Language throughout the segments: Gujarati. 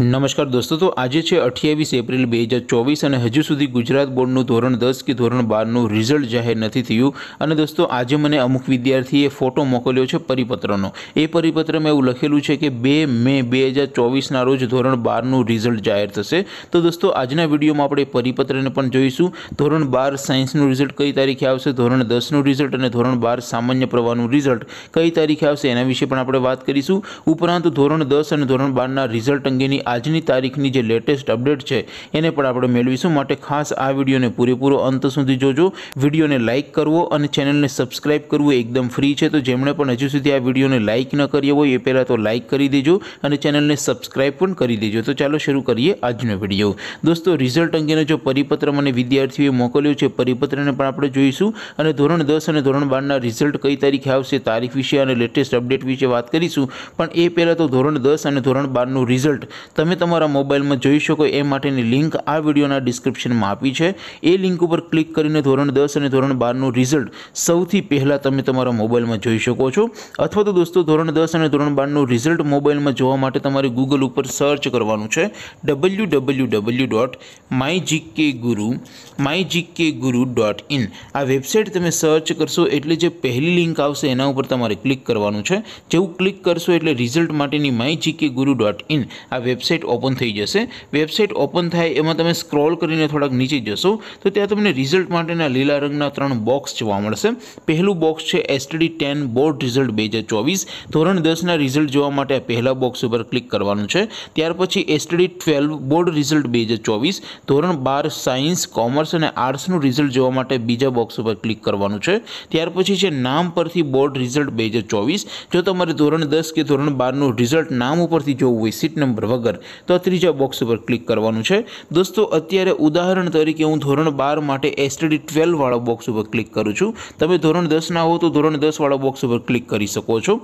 નમસ્કાર દોસ્તો તો આજે છે અઠ્યાવીસ એપ્રિલ બે હજાર ચોવીસ અને હજુ સુધી ગુજરાત બોર્ડનું ધોરણ દસ કે ધોરણ બારનું રિઝલ્ટ જાહેર નથી થયું અને દોસ્તો આજે મને અમુક વિદ્યાર્થીએ ફોટો મોકલ્યો છે પરિપત્રનો એ પરિપત્રમાં એવું લખેલું છે કે બે મે બે હજાર ચોવીસના રોજ ધોરણ બારનું રિઝલ્ટ જાહેર થશે તો દોસ્તો આજના વિડીયોમાં આપણે પરિપત્રને પણ જોઈશું ધોરણ બાર સાયન્સનું રિઝલ્ટ કઈ તારીખે આવશે ધોરણ દસનું રિઝલ્ટ અને ધોરણ બાર સામાન્ય પ્રવાહનું રિઝલ્ટ કઈ તારીખે આવશે એના વિશે પણ આપણે વાત કરીશું ઉપરાંત ધોરણ દસ અને ધોરણ બારના રિઝલ્ટ અંગેની આજની તારીખની જે લેટેસ્ટ અપડેટ છે એને પણ આપણે મેળવીશું માટે ખાસ આ વિડીયોને પૂરેપૂરો અંત સુધી જોજો વિડીયોને લાઇક કરવો અને ચેનલને સબસ્ક્રાઇબ કરવું એકદમ ફ્રી છે તો જેમણે પણ હજુ સુધી આ વિડીયોને લાઇક ન કર્યો હોય એ પહેલાં તો લાઇક કરી દેજો અને ચેનલને સબસ્ક્રાઇબ પણ કરી દેજો તો ચાલો શરૂ કરીએ આજનો વિડીયો દોસ્તો રિઝલ્ટ અંગેનો જો પરિપત્ર મને વિદ્યાર્થીઓએ મોકલ્યો છે પરિપત્રને પણ આપણે જોઈશું અને ધોરણ દસ અને ધોરણ બારના રિઝલ્ટ કઈ તારીખે આવશે તારીખ વિશે અને લેટેસ્ટ અપડેટ વિશે વાત કરીશું પણ એ પહેલાં તો ધોરણ દસ અને ધોરણ બારનું રિઝલ્ટ તમે તમારા મોબાઈલમાં જોઈ શકો એ માટેની લિંક આ વિડીયોના ડિસ્ક્રિપ્શનમાં આપી છે એ લિંક ઉપર ક્લિક કરીને ધોરણ દસ અને ધોરણ બારનું રિઝલ્ટ સૌથી પહેલાં તમે તમારા મોબાઈલમાં જોઈ શકો છો અથવા તો દોસ્તો ધોરણ દસ અને ધોરણ બારનું રિઝલ્ટ મોબાઈલમાં જોવા માટે તમારે ગૂગલ ઉપર સર્ચ કરવાનું છે W W W dot my GK Guru my GK Guru dot in આ વેબસાઇટ તમે સર્ચ કરશો એટલે જે પહેલી લિંક આવશે એના ઉપર તમારે ક્લિક કરવાનું છે જેવું ક્લિક કરશો એટલે રિઝલ્ટ માટેની my GK Guru dot in આ વેબસાઇટ વેબસાઇટ ઓપન થઈ જશે વેબસાઇટ ઓપન થાય એમાં તમે સ્ક્રોલ કરીને થોડાક નીચે જશો તો ત્યાં તમને રિઝલ્ટ માટેના લીલા રંગના ત્રણ બોક્સ જોવા મળશે પહેલું બોક્સ છે એસટડી ટેન બોર્ડ રિઝલ્ટ બે હજાર ચોવીસ ધોરણ દસના રિઝલ્ટ જોવા માટે પહેલા બોક્સ ઉપર ક્લિક કરવાનું છે ત્યાર પછી એસટડી ટ્વેલ્વ બોર્ડ રિઝલ્ટ બે હજાર ચોવીસ ધોરણ બાર સાયન્સ કોમર્સ અને આર્ટ્સનું રિઝલ્ટ જોવા માટે બીજા બોક્સ ઉપર ક્લિક કરવાનું છે ત્યાર પછી છે નામ પરથી બોર્ડ રિઝલ્ટ બે હજાર ચોવીસ જો તમારે ધોરણ દસ કે ધોરણ બારનું રિઝલ્ટ નામ ઉપરથી જોવું હોય સીટ નંબર વગર તો ત્રીજા બોક્સ ઉપર ક્લિક કરવાનું છે દોસ્તો અત્યારે ઉદાહરણ તરીકે હું ધોરણ બાર માટે એસટીડી ટ્વેલ્વવાળા બોક્સ ઉપર ક્લિક કરું છું તમે ધોરણ દસના હો તો ધોરણ દસવાળા બોક્સ ઉપર ક્લિક કરી શકો છો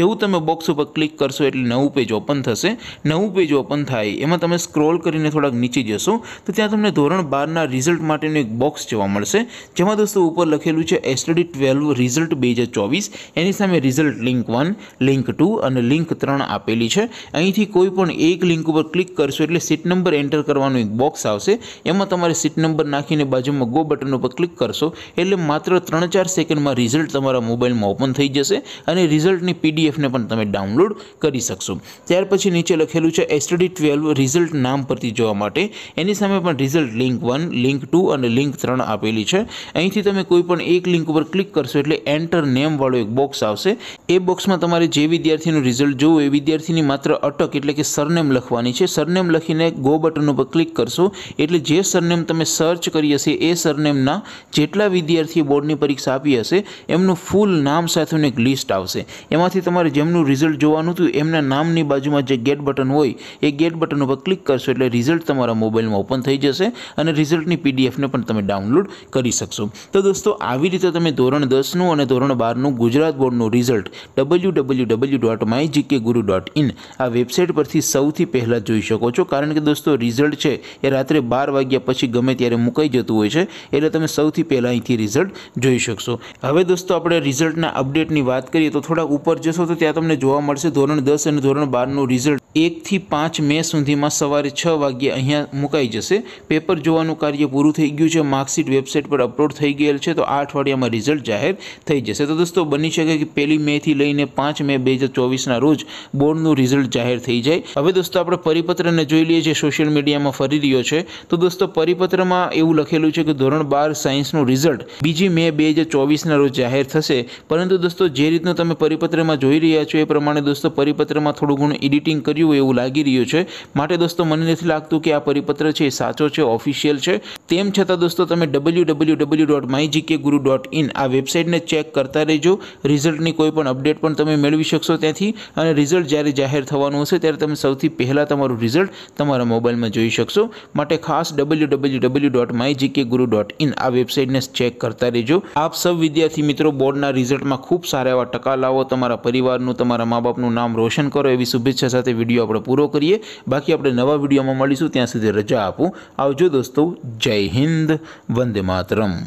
જેવું તમે બોક્સ ઉપર ક્લિક કરશો એટલે નવું પેજ ઓપન થશે નવું પેજ ઓપન થાય એમાં તમે સ્ક્રોલ કરીને થોડાક નીચે જશો તો ત્યાં તમને ધોરણ બારના રિઝલ્ટ માટેનું એક બોક્સ જોવા મળશે જેમાં દોસ્તો ઉપર લખેલું છે એસટીડી ટ્વેલ્વ રિઝલ્ટ બે હજાર ચોવીસ એની સામે result link one link two અને લિંક ત્રણ આપેલી છે અહીંથી કોઈ પણ એક લિંક ઉપર ક્લિક કરશો એટલે સીટ નંબર એન્ટર કરવાનું એક બોક્સ આવશે એમાં તમારે સીટ નંબર નાખીને બાજુમાં ગો બટન ઉપર ક્લિક કરશો એટલે માત્ર ત્રણ ચાર સેકન્ડમાં રિઝલ્ટ તમારા મોબાઈલમાં ઓપન થઈ જશે અને રિઝલ્ટની પીડીએફને પણ તમે ડાઉનલોડ કરી શકશો ત્યાર પછી નીચે લખેલું છે એસટડી ટ્વેલ્વ રિઝલ્ટ નામ પરથી જોવા માટે એની સામે પણ result link one link two અને લિંક ત્રણ આપેલી છે અહીંથી તમે કોઈ પણ એક લિંક ઉપર ક્લિક કરશો એટલે એન્ટર નેમ વાળો એક બોક્સ આવશે એ બોક્સમાં તમારે જે વિદ્યાર્થીનું રિઝલ્ટ જોવું એ વિદ્યાર્થીની માત્ર અટક એટલે કે સરનેમ લખ લખવાની છે સરનેમ લખીને ગો બટન ઉપર ક્લિક કરશો એટલે જે સરનેમ તમે સર્ચ કરી હશે એ સરનેમના જેટલા વિદ્યાર્થીઓ બોર્ડની પરીક્ષા આપી હશે એમનું ફૂલ નામ સાથેનું એક લિસ્ટ આવશે એમાંથી તમારે જેમનું રિઝલ્ટ જોવાનું હતું એમના નામની બાજુમાં જે ગેટ બટન હોય એ ગેટ બટન ઉપર ક્લિક કરશો એટલે રિઝલ્ટ તમારા મોબાઈલમાં ઓપન થઈ જશે અને રિઝલ્ટની પીડીએફને પણ તમે ડાઉનલોડ કરી શકશો તો દોસ્તો આવી રીતે તમે ધોરણ દસનું અને ધોરણ બારનું ગુજરાત બોર્ડનું result W W W dot my GK Guru dot in આ વેબસાઇટ પરથી સૌથી પહેલાં જોઈ શકો છો કારણ કે દોસ્તો રિઝલ્ટ છે એ રાત્રે બાર વાગ્યા પછી ગમે ત્યારે મુકાઈ જતું હોય છે એટલે તમે સૌથી પહેલાં અહીંથી રિઝલ્ટ જોઈ શકશો હવે દોસ્તો આપણે રિઝલ્ટના અપડેટની વાત કરીએ તો થોડા ઉપર જશો તો ત્યાં તમને જોવા મળશે ધોરણ દસ અને ધોરણ બારનું રિઝલ્ટ એકથી પાંચ મે સુધીમાં સવારે છ વાગ્યે અહીંયા મુકાઈ જશે પેપર જોવાનું કાર્ય પૂરું થઈ ગયું છે માર્કશીટ વેબસાઇટ પર અપલોડ થઈ ગયેલ છે તો આ અઠવાડિયામાં રિઝલ્ટ જાહેર થઈ જશે તો દોસ્તો બની શકે કે પહેલી મેથી લઈને પાંચ મે બે હજાર ચોવીસના રોજ બોર્ડનું રિઝલ્ટ જાહેર થઈ જાય હવે દોસ્તો આપણે પરિપત્રને જોઈ લઈએ જે સોશિયલ મીડિયામાં ફરી રહ્યો છે તો દોસ્તો પરિપત્રમાં એવું લખેલું છે કે ધોરણ બાર સાયન્સનું રિઝલ્ટ બીજી મે બે હજાર ચોવીસના રોજ જાહેર થશે પરંતુ દોસ્તો જે રીતનું તમે પરિપત્રમાં જોઈ રહ્યા છો એ પ્રમાણે દોસ્તો પરિપત્રમાં થોડું ઘણું એડિટિંગ કર્યું આવ્યું એવું લાગી રહ્યું છે માટે દોસ્તો મને નથી લાગતું કે આ પરિપત્ર છે એ સાચો છે ઓફિશિયલ છે તેમ છતાં દોસ્તો તમે W W dot my GK Guru dot in આ વેબસાઇટને ચેક કરતા રહેજો રિઝલ્ટની કોઈ પણ અપડેટ પણ તમે મેળવી શકશો ત્યાંથી અને રિઝલ્ટ જ્યારે જાહેર થવાનું હશે ત્યારે તમે સૌથી પહેલાં તમારું રિઝલ્ટ તમારા મોબાઈલમાં જોઈ શકશો માટે ખાસ W W W dot my GK Guru dot in આ વેબસાઇટને ચેક કરતા રહેજો આપ સૌ વિદ્યાર્થી મિત્રો બોર્ડના રિઝલ્ટમાં ખૂબ સારા એવા ટકા લાવો તમારા પરિવારનું તમારા મા બાપનું નામ રોશન કરો એવી શુભેચ્છા સાથે વિડીયો વિડીયો આપણે પૂરો કરીએ બાકી આપણે નવા વિડીયોમાં મળીશું ત્યાં સુધી રજા આપું આવજો દોસ્તો જય હિન્દ વંદે માતરમ